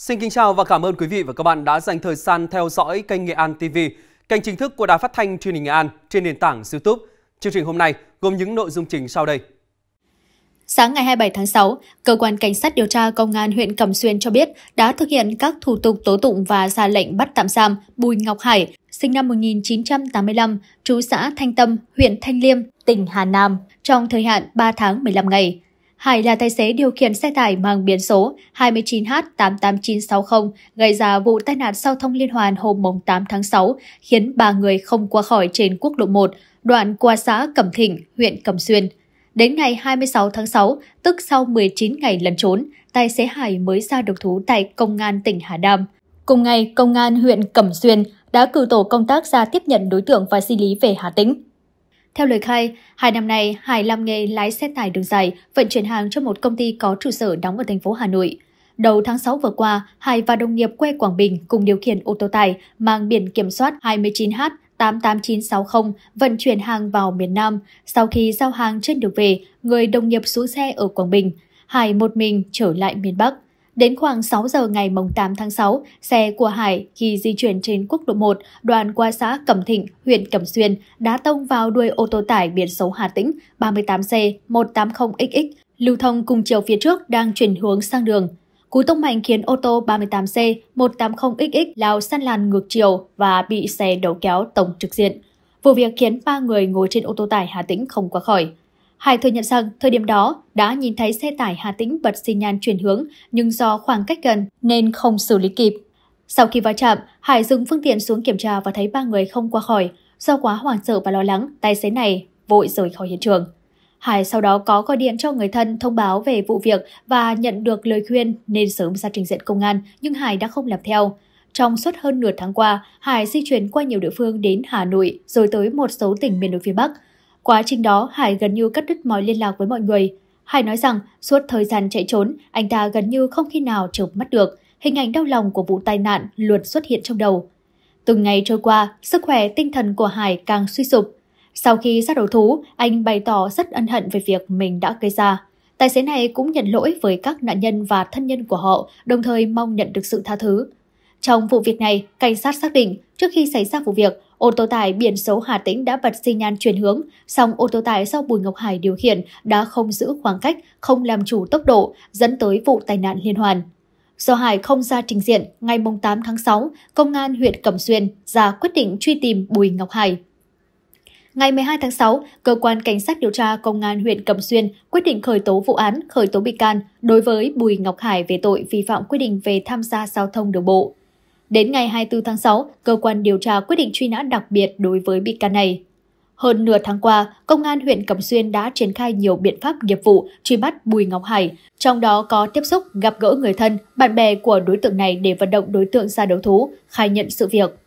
Xin kính chào và cảm ơn quý vị và các bạn đã dành thời gian theo dõi kênh Nghệ An TV, kênh chính thức của Đài Phát thanh Truyền hình Nghệ An trên nền tảng YouTube. Chương trình hôm nay gồm những nội dung chính sau đây. Sáng ngày 27 tháng 6, Cơ quan Cảnh sát điều tra Công an huyện Cẩm Xuyên cho biết đã thực hiện các thủ tục tố tụng và ra lệnh bắt tạm giam Bùi Ngọc Hải, sinh năm 1985, trú xã Thanh Tâm, huyện Thanh Liêm, tỉnh Hà Nam, trong thời hạn 3 tháng 15 ngày. Hải là tài xế điều khiển xe tải mang biển số 29H88960 gây ra vụ tai nạn giao thông liên hoàn hôm 8 tháng 6, khiến ba người không qua khỏi trên quốc lộ 1, đoạn qua xã Cẩm Thịnh, huyện Cẩm Xuyên. Đến ngày 26 tháng 6, tức sau 19 ngày lẩn trốn, tài xế Hải mới ra đầu thú tại Công an tỉnh Hà Nam. Cùng ngày, Công an huyện Cẩm Xuyên đã cử tổ công tác ra tiếp nhận đối tượng và di lý về Hà Tĩnh. Theo lời khai, hai năm nay Hải làm nghề lái xe tải đường dài vận chuyển hàng cho một công ty có trụ sở đóng ở thành phố Hà Nội. Đầu tháng 6 vừa qua, Hải và đồng nghiệp quê Quảng Bình cùng điều khiển ô tô tải mang biển kiểm soát 29H 88960 vận chuyển hàng vào miền Nam. Sau khi giao hàng trên đường về, người đồng nghiệp xuống xe ở Quảng Bình, Hải một mình trở lại miền Bắc. Đến khoảng 6 giờ ngày 8 tháng 6, xe của Hải khi di chuyển trên quốc lộ 1 đoạn qua xã Cẩm Thịnh, huyện Cẩm Xuyên đã tông vào đuôi ô tô tải biển số Hà Tĩnh 38C180XX lưu thông cùng chiều phía trước đang chuyển hướng sang đường. Cú tông mạnh khiến ô tô 38C180XX lao sang làn ngược chiều và bị xe đầu kéo tổng trực diện. Vụ việc khiến ba người ngồi trên ô tô tải Hà Tĩnh không qua khỏi. Hải thừa nhận rằng thời điểm đó đã nhìn thấy xe tải Hà Tĩnh bật xi nhan chuyển hướng nhưng do khoảng cách gần nên không xử lý kịp. Sau khi va chạm, Hải dừng phương tiện xuống kiểm tra và thấy ba người không qua khỏi. Do quá hoảng sợ và lo lắng, tài xế này vội rời khỏi hiện trường. Hải sau đó có gọi điện cho người thân thông báo về vụ việc và nhận được lời khuyên nên sớm ra trình diện công an, nhưng Hải đã không làm theo. Trong suốt hơn nửa tháng qua, Hải di chuyển qua nhiều địa phương đến Hà Nội rồi tới một số tỉnh miền núi phía Bắc – Quá trình đó, Hải gần như cắt đứt mọi liên lạc với mọi người. Hải nói rằng suốt thời gian chạy trốn, anh ta gần như không khi nào trở mắt được. Hình ảnh đau lòng của vụ tai nạn luôn xuất hiện trong đầu. Từng ngày trôi qua, sức khỏe tinh thần của Hải càng suy sụp. Sau khi ra đầu thú, anh bày tỏ rất ân hận về việc mình đã gây ra. Tài xế này cũng nhận lỗi với các nạn nhân và thân nhân của họ, đồng thời mong nhận được sự tha thứ. Trong vụ việc này, cảnh sát xác định trước khi xảy ra vụ việc, ô tô tải biển số Hà Tĩnh đã bật xi nhan chuyển hướng, song ô tô tải do Bùi Ngọc Hải điều khiển đã không giữ khoảng cách, không làm chủ tốc độ, dẫn tới vụ tai nạn liên hoàn. Do Hải không ra trình diện, ngày 8 tháng 6, Công an huyện Cẩm Xuyên ra quyết định truy tìm Bùi Ngọc Hải. Ngày 12 tháng 6, Cơ quan Cảnh sát điều tra Công an huyện Cẩm Xuyên quyết định khởi tố vụ án, khởi tố bị can đối với Bùi Ngọc Hải về tội vi phạm quy định về tham gia giao thông đường bộ. Đến ngày 24 tháng 6, cơ quan điều tra quyết định truy nã đặc biệt đối với bị can này. Hơn nửa tháng qua, Công an huyện Cẩm Xuyên đã triển khai nhiều biện pháp nghiệp vụ truy bắt Bùi Ngọc Hải, trong đó có tiếp xúc, gặp gỡ người thân, bạn bè của đối tượng này để vận động đối tượng ra đấu thú, khai nhận sự việc.